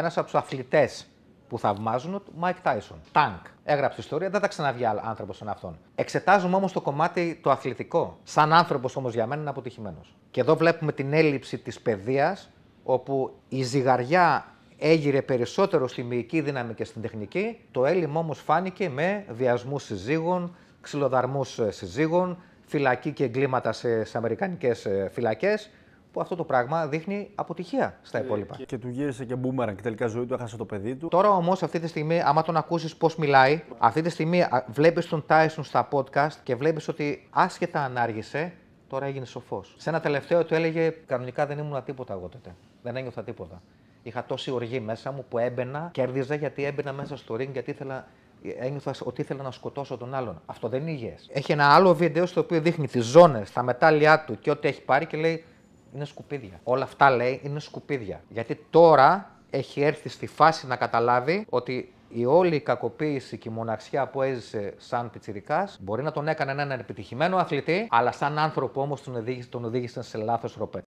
ένας από τους αθλητές που θαυμάζουν, του Μάικ Τάισον. Τάνκ. Έγραψε ιστορία, δεν τα ξαναβγεί άνθρωπος σαν αυτόν. Εξετάζουμε όμως το κομμάτι το αθλητικό. Σαν άνθρωπος όμως για μένα είναι αποτυχημένος. Και εδώ βλέπουμε την έλλειψη της παιδείας, όπου η ζυγαριά έγειρε περισσότερο στη μυϊκή δύναμη και στην τεχνική. Το έλλειμμα όμως φάνηκε με βιασμούς συζύγων, ξυλοδαρμούς ε, συζύγων, φυλακή και εγκλήματα σε, σε αμερικανικές ε, φυλακές που αυτό το πράγμα δείχνει αποτυχία στα ε, υπόλοιπα. Και, και του γύρισε και μπούμεραν και τελικά ζωή του έχασε το παιδί του. Τώρα όμως, αυτή τη στιγμή, άμα τον ακούσεις πώς μιλάει, αυτή τη στιγμή βλέπεις τον Τάισον στα podcast και βλέπεις ότι άσχετα αν άργησε, τώρα έγινε σοφός. Σε ένα τελευταίο του έλεγε: Κανονικά δεν ήμουν τίποτα εγώ τότε. Δεν ένιωθα τίποτα. Είχα τόση οργή μέσα μου που έμπαινα, κέρδιζα γιατί έμπαινα μέσα στο ring, γιατί ήθελα ένιωθα ότι ήθελα να σκοτώσω τον άλλον. Αυτό δεν είναι υγιές. Έχει ένα άλλο βίντεο στο οποίο δείχνει τις ζώνες, τα μετάλλια του και ό,τι έχει πάρει και λέει: είναι σκουπίδια. Όλα αυτά λέει είναι σκουπίδια. Γιατί τώρα έχει έρθει στη φάση να καταλάβει ότι η όλη η κακοποίηση και η μοναξιά που έζησε σαν πιτσιρικάς μπορεί να τον έκανε έναν επιτυχημένο αθλητή, αλλά σαν άνθρωπο όμως τον, οδήγησε, σε λάθος ροπές.